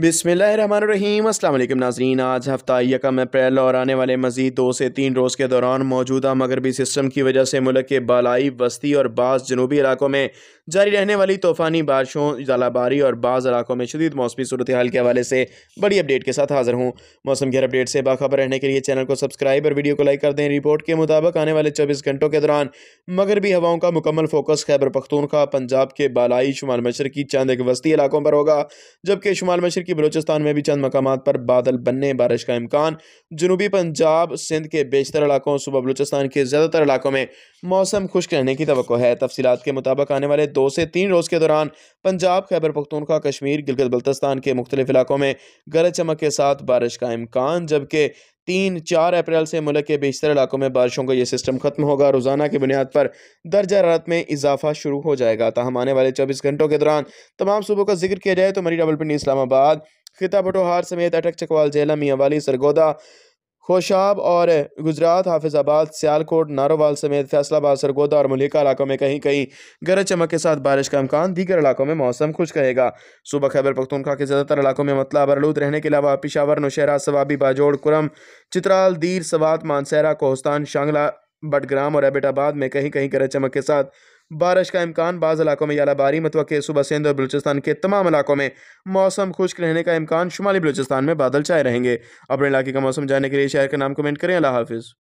बिसमीम अल्लाम नाजरीन आज हफ्ता यकम अप्रैल और आने वाले मजीद दो से तीन रोज़ के दौरान मौजूदा मगरबी सिस्टम की वजह से मुल्क के बालाई वस्ती और बाज़ जनूबी इलाकों में जारी रहने वाली तूफ़ानी बारिशों जलाबारी और बाज़ इलाकों में शदीद मौसमी सूरत हाल के हवाले से बड़ी अपडेट के साथ हाज़िर हूँ मौसम की अपडेट से बाखबर रहने के लिए चैनल को सब्सक्राइब और वीडियो को लाइक कर दें रिपोर्ट के मुताबिक आने वाले चौबीस घंटों के दौरान मगरबी हवाओं का मुकम्मल फोकस खैबर पख्तूनखा पंजाब के बालाई शुमाल मशर की चंद एक वस्ती इलाकों पर होगा जबकि शुमाल मशर कि बलोचिस्तान में भी चंद मकाम पर बादल बनने बारिश का इम्कान जनूबी पंजाब सिंध के बेशतर इलाकों सुबह बलोचिस्तान के ज़्यादातर इलाकों में मौसम खुश्क रहने की तो है तफसीत के मुताबिक आने वाले दो से तीन रोज़ के दौरान पंजाब खैबर पख्तूनखा कश्मीर गिलगत बल्तस्तान के मुख्तलिफ इलाकों में गरज चमक के साथ बारिश का इम्कान जबकि तीन चार अप्रैल से मुल्क के बेशतर इलाकों में बारिशों का यह सिस्टम खत्म होगा रोज़ाना की बुनियाद पर दर्ज हरारत में इजाफा शुरू हो जाएगा तहम आने वाले चौबीस घंटों के दौरान तमाम सूबों का जिक्र किया जाए तो मरी रावलपिंडी इस्लामाबाद खिता भटोहार समेत अटक चकवाल जेला मियाँवाली सरगोदा खोशाब और गुजरात हाफिजाबाद सियालकोट नारोवाल समेत फैसलाबाद सरगोदा और मलिका इलाकों में कहीं कहीं गरज चमक के साथ बारिश का अमकान दीगर इलाकों में मौसम खुश रहेगा सुबह खैबर पख्तूनखा के ज़्यादातर इलाकों में मतला बरलूद रहने के अलावा पिशावर नौशहरा सवाबी बाजोड़ कुरम चित्राल दीर सवात मानसहरा कोहस्तान शांगला बटग्राम और एबिटाबाद में कहीं कहीं गरज चमक के साथ बारिश का इम्कान बाज़ इलाकों में यालाबारी मतवक़ सुबह सिंध और बलूचिस्तान के तमाम इलाकों में मौसम खुश्क रहने का इम्कान शुमाली बलूचिस्तान में बादल छाए रहेंगे अपने इलाके का मौसम जानने के लिए शहर का नाम कमेंट करें अल्लाह हाफिज़